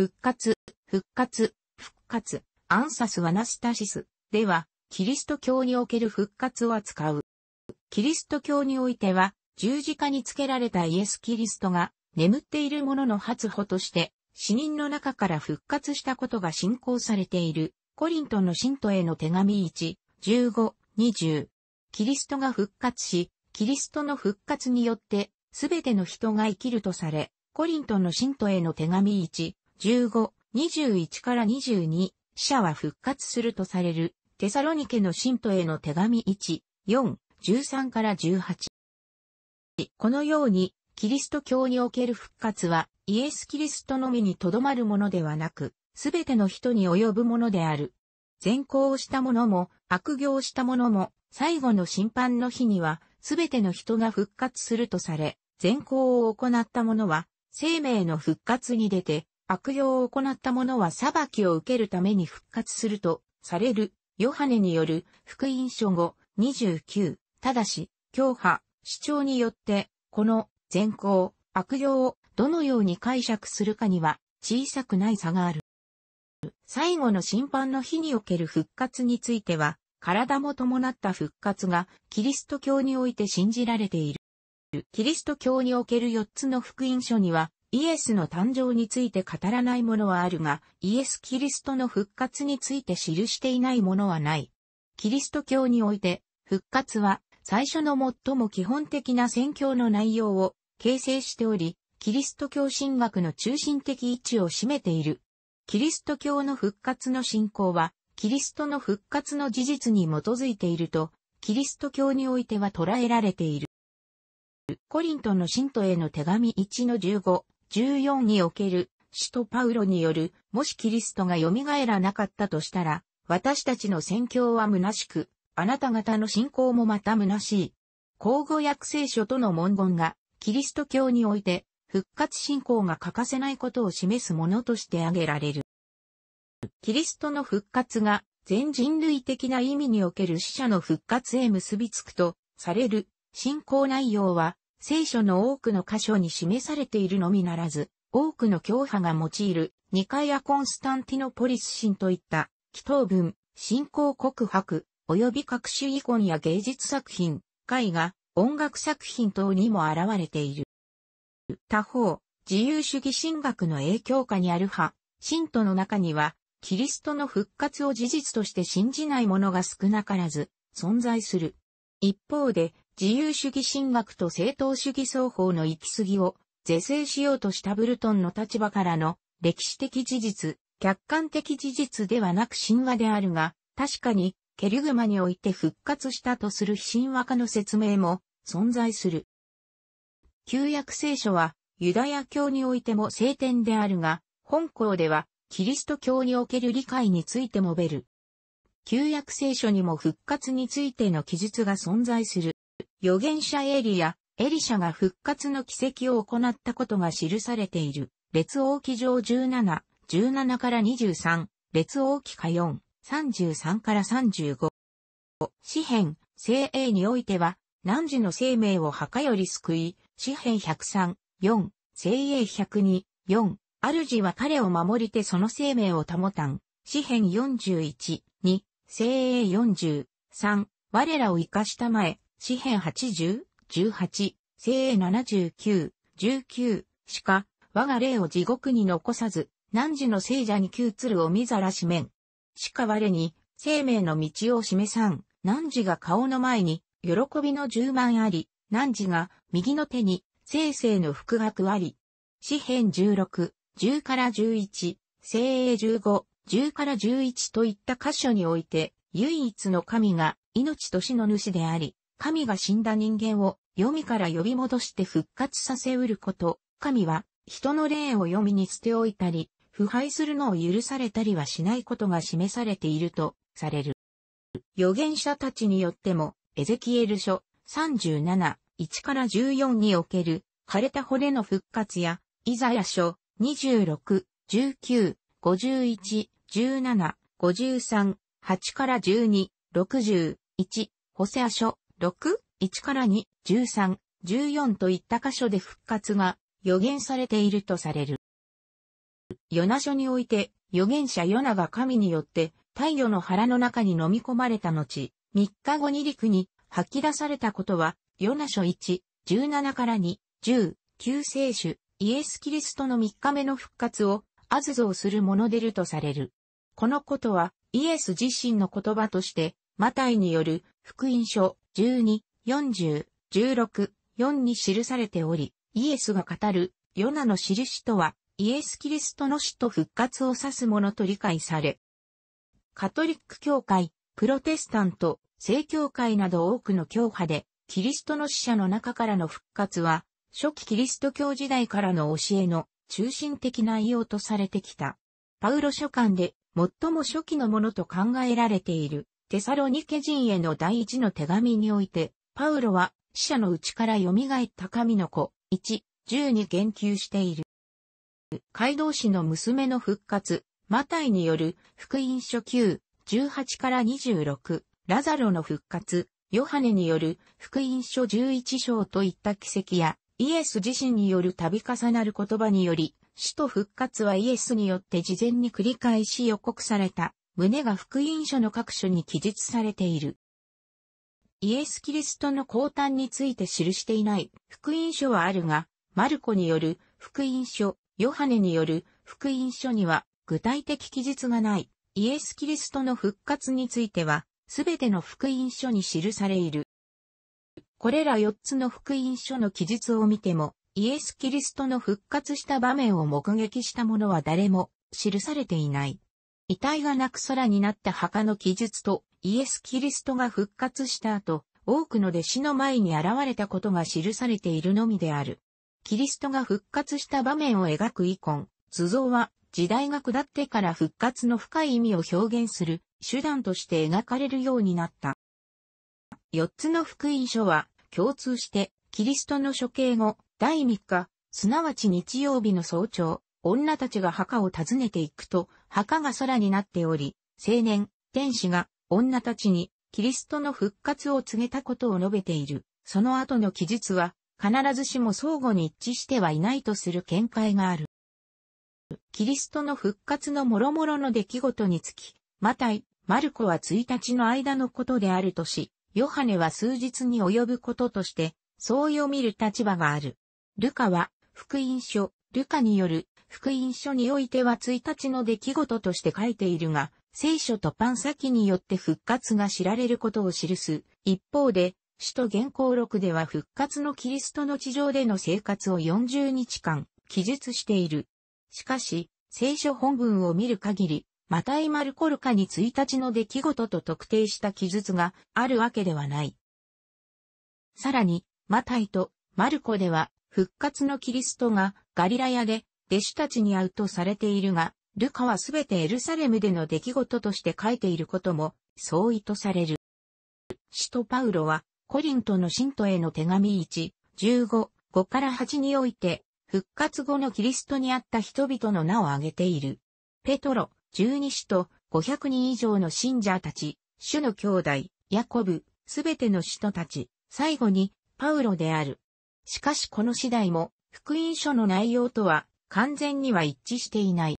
復活、復活、復活、アンサス・ワナスタシスでは、キリスト教における復活を扱う。キリスト教においては、十字架につけられたイエス・キリストが、眠っている者の発歩として、死人の中から復活したことが信仰されている、コリントの信徒への手紙1、15、20。キリストが復活し、キリストの復活によって、すべての人が生きるとされ、コリントの信徒への手紙1、15、21から22、死者は復活するとされる、テサロニケの信徒への手紙1、4、13から18。このように、キリスト教における復活は、イエス・キリストのみにとどまるものではなく、すべての人に及ぶものである。善行をした者も、悪行をした者も、最後の審判の日には、すべての人が復活するとされ、善行を行った者は、生命の復活に出て、悪用を行った者は裁きを受けるために復活すると、される、ヨハネによる福音書後29、ただし、教派、主張によって、この善行、悪用をどのように解釈するかには小さくない差がある。最後の審判の日における復活については、体も伴った復活がキリスト教において信じられている。キリスト教における4つの福音書には、イエスの誕生について語らないものはあるが、イエス・キリストの復活について記していないものはない。キリスト教において、復活は最初の最も基本的な宣教の内容を形成しており、キリスト教神学の中心的位置を占めている。キリスト教の復活の信仰は、キリストの復活の事実に基づいていると、キリスト教においては捉えられている。コリントの信徒への手紙1の15、14における、使徒パウロによる、もしキリストが蘇らなかったとしたら、私たちの宣教は虚しく、あなた方の信仰もまた虚しい。交互訳聖書との文言が、キリスト教において、復活信仰が欠かせないことを示すものとして挙げられる。キリストの復活が、全人類的な意味における死者の復活へ結びつくと、される、信仰内容は、聖書の多くの箇所に示されているのみならず、多くの教派が用いる、ニカヤコンスタンティノポリス神といった、祈祷文、信仰告白、及び各種遺言や芸術作品、絵画、音楽作品等にも現れている。他方、自由主義神学の影響下にある派、信徒の中には、キリストの復活を事実として信じない者が少なからず、存在する。一方で、自由主義神学と正当主義双方の行き過ぎを是正しようとしたブルトンの立場からの歴史的事実、客観的事実ではなく神話であるが、確かにケリグマにおいて復活したとする神話化の説明も存在する。旧約聖書はユダヤ教においても聖典であるが、本校ではキリスト教における理解について述べる。旧約聖書にも復活についての記述が存在する。預言者エリア、エリシャが復活の奇跡を行ったことが記されている、列王記上17、17から23、列王記下4、33から35。詩編、聖英においては、汝の生命を墓より救い、詩編103、4、聖英102、4、主は彼を守りてその生命を保たん。詩編41、2、聖英40、3、我らを生かしたまえ、詩編80、18、聖79、19、しか、我が霊を地獄に残さず、汝の聖者に窮鶴を見ざらしめん。しか我に、生命の道を示さん、汝が顔の前に、喜びの十万あり、汝が右の手に、生成の福学あり。詩編16、10から11、聖英15、10から11といった箇所において、唯一の神が命と死の主であり、神が死んだ人間を読みから呼び戻して復活させうること、神は人の霊を読みに捨ておいたり、腐敗するのを許されたりはしないことが示されているとされる。預言者たちによっても、エゼキエル書37、1から14における枯れた骨の復活や、イザヤ書26、19、51、17、53、8から12、61、ホセア書6、1から2、13、14といった箇所で復活が予言されているとされる。ヨナ書において、預言者ヨナが神によって太陽の腹の中に飲み込まれた後、3日後に陸に吐き出されたことは、ヨナ書1、17から2、10、救世主、イエス・キリストの3日目の復活を、アズゾするものでるとされる。このことは、イエス自身の言葉として、マタイによる福音書12、40、16、4に記されており、イエスが語る、ヨナの印とは、イエス・キリストの死と復活を指すものと理解され、カトリック教会、プロテスタント、正教会など多くの教派で、キリストの死者の中からの復活は、初期キリスト教時代からの教えの中心的内容とされてきた。パウロ書簡で最も初期のものと考えられているテサロニケ人への第一の手紙において、パウロは死者のうちから蘇った神の子、1、10に言及している。街道士の娘の復活、マタイによる福音書9、18から26、ラザロの復活、ヨハネによる福音書11章といった奇跡や、イエス自身による度重なる言葉により、死と復活はイエスによって事前に繰り返し予告された胸が福音書の各所に記述されている。イエス・キリストの降誕について記していない福音書はあるが、マルコによる福音書、ヨハネによる福音書には具体的記述がないイエス・キリストの復活については、すべての福音書に記されいる。これら4つの福音書の記述を見ても、イエス・キリストの復活した場面を目撃した者は誰も記されていない。遺体がなく空になった墓の記述とイエス・キリストが復活した後、多くの弟子の前に現れたことが記されているのみである。キリストが復活した場面を描く遺恨、図像は時代が下ってから復活の深い意味を表現する手段として描かれるようになった。四つの福音書は共通してキリストの処刑後第3日、すなわち日曜日の早朝、女たちが墓を訪ねていくと、墓が空になっており、青年、天使が女たちにキリストの復活を告げたことを述べている。その後の記述は、必ずしも相互に一致してはいないとする見解がある。キリストの復活の諸々の出来事につき、マタイ、マルコは1日の間のことであるとし、ヨハネは数日に及ぶこととして、そう読みる立場がある。ルカは、福音書、ルカによる福音書においては1日の出来事として書いているが、聖書とパン先によって復活が知られることを記す。一方で、使徒原稿録では復活のキリストの地上での生活を40日間記述している。しかし、聖書本文を見る限り、マタイ・マルコルカに1日の出来事と特定した記述があるわけではない。さらに、マタイとマルコでは復活のキリストがガリラ屋で弟子たちに会うとされているが、ルカはすべてエルサレムでの出来事として書いていることも、相違とされる。使徒パウロは、コリントの信徒への手紙1、15、5から8において、復活後のキリストにあった人々の名を挙げている。ペトロ、十二使徒、500人以上の信者たち、主の兄弟、ヤコブ、すべての使徒たち、最後に、パウロである。しかしこの次第も、福音書の内容とは完全には一致していない。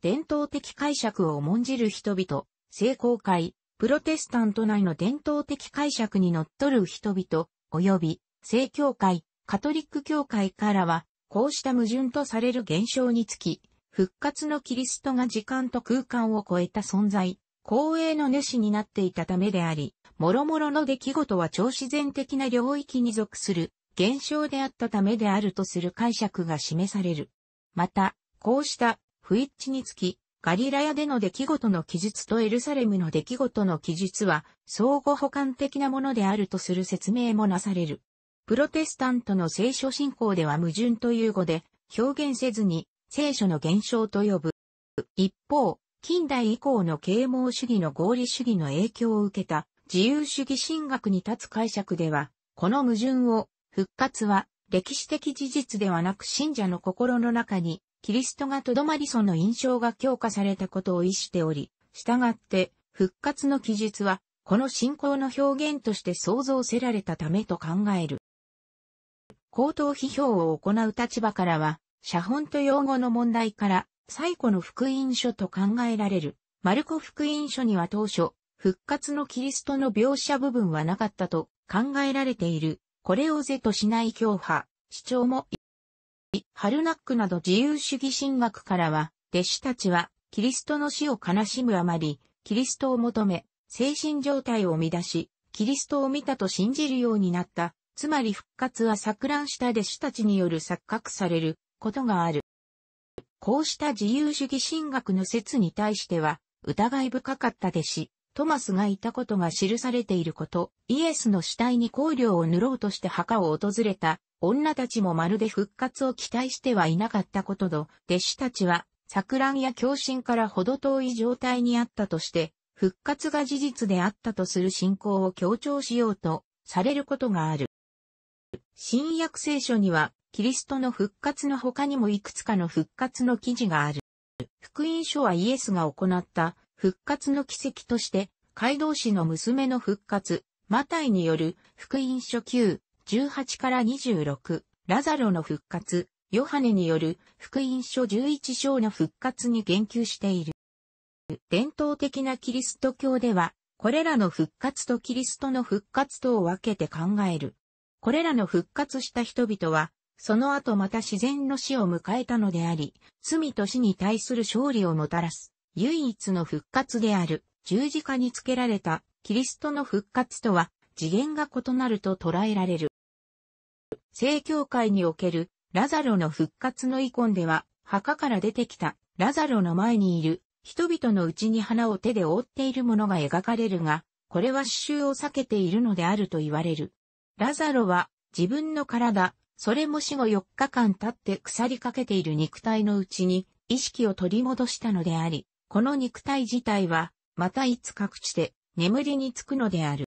伝統的解釈を重んじる人々、聖公会、プロテスタント内の伝統的解釈に則る人々、及び、聖教会、カトリック教会からは、こうした矛盾とされる現象につき、復活のキリストが時間と空間を超えた存在、光栄の主になっていたためであり、諸々の出来事は超自然的な領域に属する現象であったためであるとする解釈が示される。また、こうした不一致につき、ガリラヤでの出来事の記述とエルサレムの出来事の記述は相互補完的なものであるとする説明もなされる。プロテスタントの聖書信仰では矛盾という語で表現せずに聖書の現象と呼ぶ。一方、近代以降の啓蒙主義の合理主義の影響を受けた自由主義神学に立つ解釈では、この矛盾を復活は歴史的事実ではなく信者の心の中にキリストがとどまりその印象が強化されたことを意しており、従って復活の記述はこの信仰の表現として創造せられたためと考える。口頭批評を行う立場からは、写本と用語の問題から、最古の福音書と考えられる。マルコ福音書には当初、復活のキリストの描写部分はなかったと考えられているこれを是としない教派、主張も、ハルナックなど自由主義神学からは、弟子たちは、キリストの死を悲しむあまり、キリストを求め、精神状態を乱し、キリストを見たと信じるようになった、つまり復活は錯乱した弟子たちによる錯覚されることがある。こうした自由主義神学の説に対しては、疑い深かった弟子、トマスがいたことが記されていること、イエスの死体に香料を塗ろうとして墓を訪れた、女たちもまるで復活を期待してはいなかったことと、弟子たちは、錯乱や狂信からほど遠い状態にあったとして、復活が事実であったとする信仰を強調しようと、されることがある。新約聖書には、キリストの復活の他にもいくつかの復活の記事がある。福音書はイエスが行った復活の奇跡として、街道士の娘の復活、マタイによる福音書9、18から26、ラザロの復活、ヨハネによる福音書11章の復活に言及している。伝統的なキリスト教では、これらの復活とキリストの復活とを分けて考える。これらの復活した人々は、その後また自然の死を迎えたのであり、罪と死に対する勝利をもたらす。唯一の復活である十字架につけられたキリストの復活とは次元が異なると捉えられる。正教会におけるラザロの復活の遺恨では墓から出てきたラザロの前にいる人々のうちに花を手で覆っているものが描かれるが、これは刺繍を避けているのであると言われる。ラザロは自分の体、それも死後4日間経って腐りかけている肉体のうちに意識を取り戻したのであり、この肉体自体は、またいつ各地で眠りにつくのである。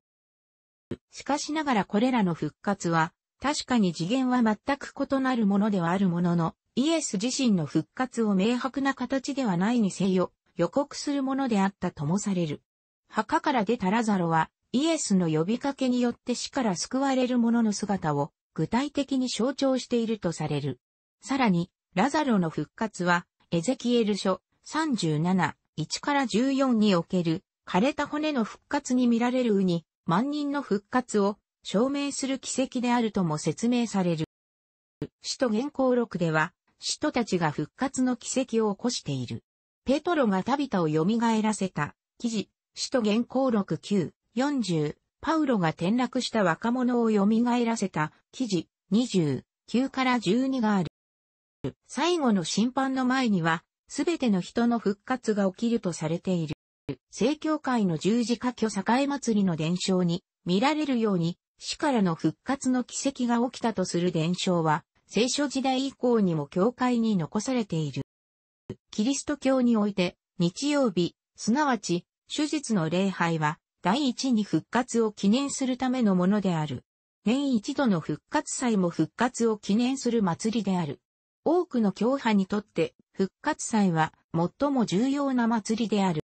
しかしながらこれらの復活は、確かに次元は全く異なるものではあるものの、イエス自身の復活を明白な形ではないにせよ、予告するものであったともされる。墓から出たラザロは、イエスの呼びかけによって死から救われる者の姿を具体的に象徴しているとされる。さらに、ラザロの復活は、エゼキエル書37、1から14における枯れた骨の復活に見られるウに万人の復活を証明する奇跡であるとも説明される。使徒原稿録では、使徒たちが復活の奇跡を起こしている。ペトロがタビタを蘇らせた記事、使徒原稿録9、40、パウロが転落した若者を蘇らせた記事、2 9から12がある。最後の審判の前には、すべての人の復活が起きるとされている。正教会の十字架挙栄祭りの伝承に見られるように死からの復活の奇跡が起きたとする伝承は聖書時代以降にも教会に残されている。キリスト教において日曜日、すなわち手術の礼拝は第一に復活を記念するためのものである。年一度の復活祭も復活を記念する祭りである。多くの教派にとって復活祭は最も重要な祭りである。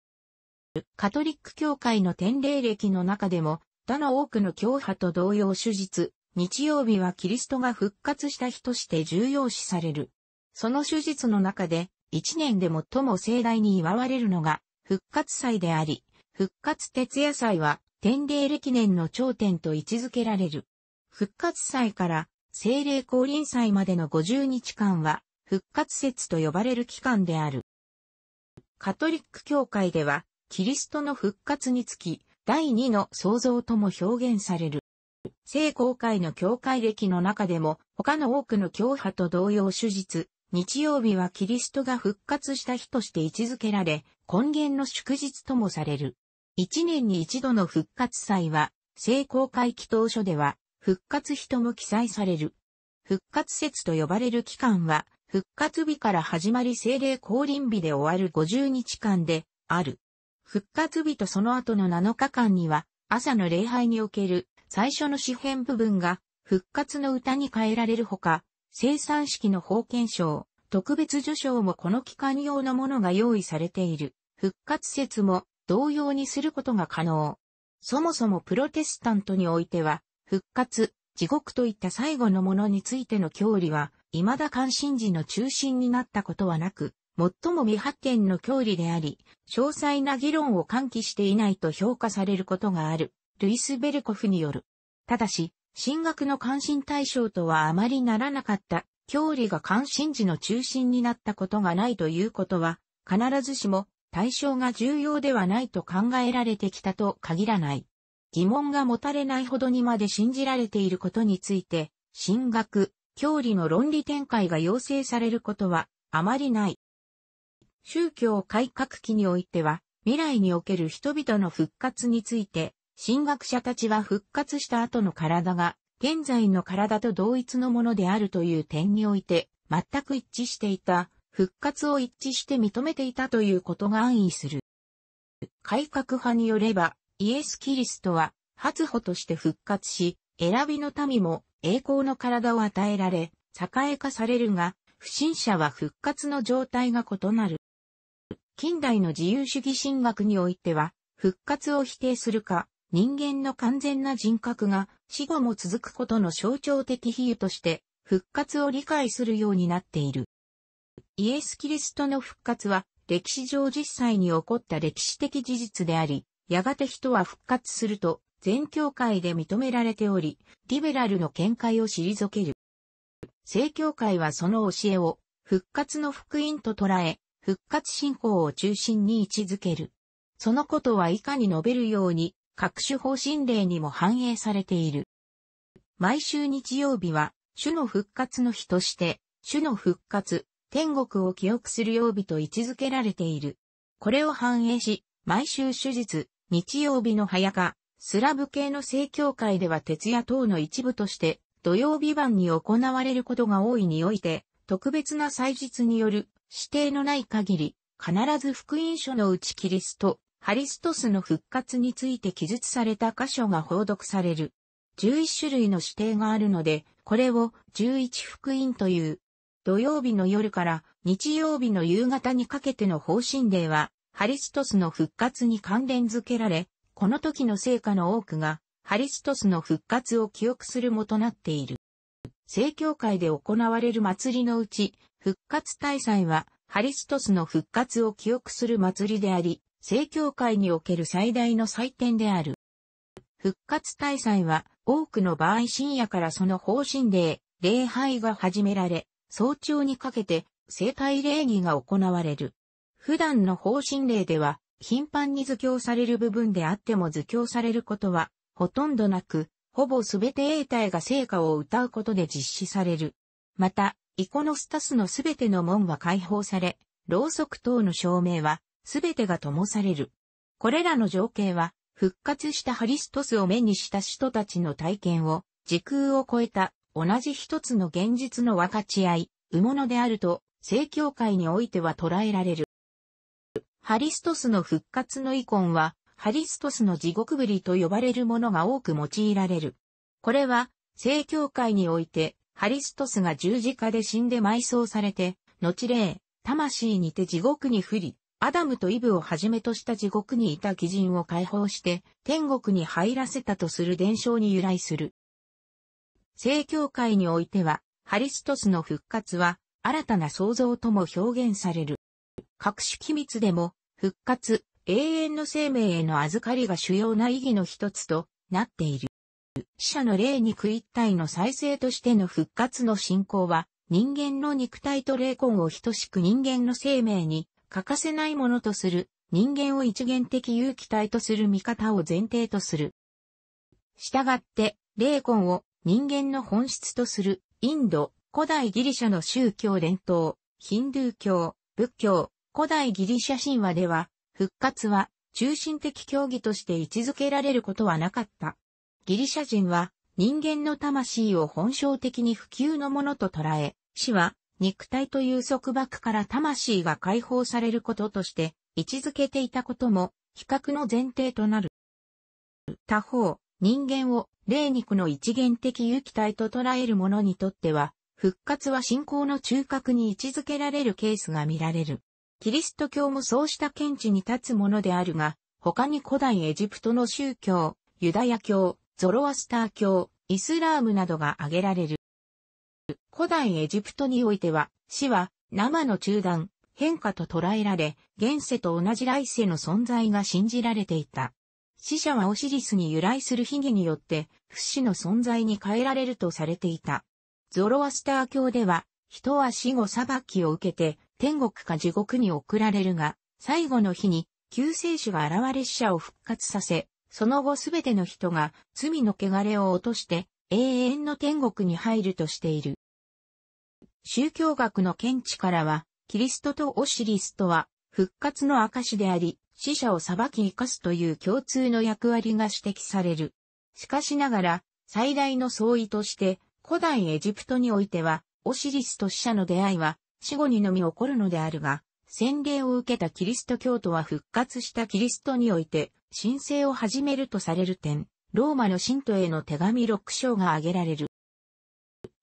カトリック教会の典礼歴の中でも他の多くの教派と同様手術、日曜日はキリストが復活した日として重要視される。その手術の中で一年で最も盛大に祝われるのが復活祭であり、復活徹夜祭は典礼歴年の頂点と位置づけられる。復活祭から聖霊降臨祭までの50日間は、復活節と呼ばれる期間である。カトリック教会では、キリストの復活につき、第二の創造とも表現される。聖公会の教会歴の中でも、他の多くの教派と同様手術、日曜日はキリストが復活した日として位置づけられ、根源の祝日ともされる。一年に一度の復活祭は、聖公会祈祷書では、復活日とも記載される。復活節と呼ばれる期間は、復活日から始まり聖霊降臨日で終わる50日間で、ある。復活日とその後の7日間には、朝の礼拝における最初の詩編部分が、復活の歌に変えられるほか、生産式の封建賞、特別受賞もこの期間用のものが用意されている。復活説も同様にすることが可能。そもそもプロテスタントにおいては、復活、地獄といった最後のものについての教理は、未だ関心事の中心になったことはなく、最も未発見の教理であり、詳細な議論を喚起していないと評価されることがある、ルイス・ベルコフによる。ただし、進学の関心対象とはあまりならなかった、教理が関心事の中心になったことがないということは、必ずしも対象が重要ではないと考えられてきたと限らない。疑問が持たれないほどにまで信じられていることについて、進学、教理の論理展開が要請されることはあまりない。宗教改革期においては、未来における人々の復活について、進学者たちは復活した後の体が、現在の体と同一のものであるという点において、全く一致していた、復活を一致して認めていたということが安易する。改革派によれば、イエス・キリストは、初歩として復活し、選びの民も栄光の体を与えられ、栄え化されるが、不審者は復活の状態が異なる。近代の自由主義神学においては、復活を否定するか、人間の完全な人格が死後も続くことの象徴的比喩として、復活を理解するようになっている。イエス・キリストの復活は、歴史上実際に起こった歴史的事実であり、やがて人は復活すると、全教会で認められており、リベラルの見解を退ける。正教会はその教えを、復活の福音と捉え、復活信仰を中心に位置づける。そのことは以下に述べるように、各種方針例にも反映されている。毎週日曜日は、主の復活の日として、主の復活、天国を記憶する曜日と位置づけられている。これを反映し、毎週手術、日曜日の早か、スラブ系の正教会では徹夜等の一部として、土曜日晩に行われることが多いにおいて、特別な祭日による指定のない限り、必ず福音書のうちキリスト、ハリストスの復活について記述された箇所が報読される。11種類の指定があるので、これを11福音という。土曜日の夜から日曜日の夕方にかけての方針例は、ハリストスの復活に関連づけられ、この時の成果の多くが、ハリストスの復活を記憶するもとなっている。聖教会で行われる祭りのうち、復活大祭は、ハリストスの復活を記憶する祭りであり、聖教会における最大の祭典である。復活大祭は、多くの場合深夜からその方針で、礼拝が始められ、早朝にかけて、生体礼儀が行われる。普段の方針例では、頻繁に図教される部分であっても図教されることは、ほとんどなく、ほぼすべて A 体が成果を歌うことで実施される。また、イコノスタスのすべての門は解放され、ろうそく等の照明は、すべてが灯される。これらの情景は、復活したハリストスを目にした人たちの体験を、時空を超えた、同じ一つの現実の分かち合い、うものであると、正教会においては捉えられる。ハリストスの復活のイコンは、ハリストスの地獄ぶりと呼ばれるものが多く用いられる。これは、正教会において、ハリストスが十字架で死んで埋葬されて、後霊、魂にて地獄に降り、アダムとイブをはじめとした地獄にいた鬼人を解放して、天国に入らせたとする伝承に由来する。正教会においては、ハリストスの復活は、新たな創造とも表現される。各種機密でも、復活、永遠の生命への預かりが主要な意義の一つとなっている。死者の霊肉一体の再生としての復活の信仰は、人間の肉体と霊魂を等しく人間の生命に欠かせないものとする、人間を一元的有機体とする見方を前提とする。したがって、霊魂を人間の本質とする、インド、古代ギリシャの宗教伝統、ヒンドゥー教、仏教、古代ギリシャ神話では、復活は中心的競技として位置づけられることはなかった。ギリシャ人は人間の魂を本性的に普及のものと捉え、死は肉体という束縛から魂が解放されることとして位置づけていたことも比較の前提となる。他方、人間を霊肉の一元的有機体と捉える者にとっては、復活は信仰の中核に位置づけられるケースが見られる。キリスト教もそうした見地に立つものであるが、他に古代エジプトの宗教、ユダヤ教、ゾロアスター教、イスラームなどが挙げられる。古代エジプトにおいては、死は生の中断、変化と捉えられ、現世と同じ来世の存在が信じられていた。死者はオシリスに由来する悲劇によって、不死の存在に変えられるとされていた。ゾロアスター教では、人は死後裁きを受けて、天国か地獄に送られるが、最後の日に救世主が現れ死者を復活させ、その後すべての人が罪の汚れを落として永遠の天国に入るとしている。宗教学の見地からは、キリストとオシリスとは復活の証であり、死者を裁き生かすという共通の役割が指摘される。しかしながら、最大の相違として、古代エジプトにおいては、オシリスと死者の出会いは、死後にのみ起こるのであるが、洗礼を受けたキリスト教徒は復活したキリストにおいて、神聖を始めるとされる点、ローマの信徒への手紙6章が挙げられる。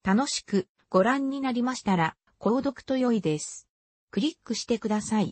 楽しくご覧になりましたら、購読と良いです。クリックしてください。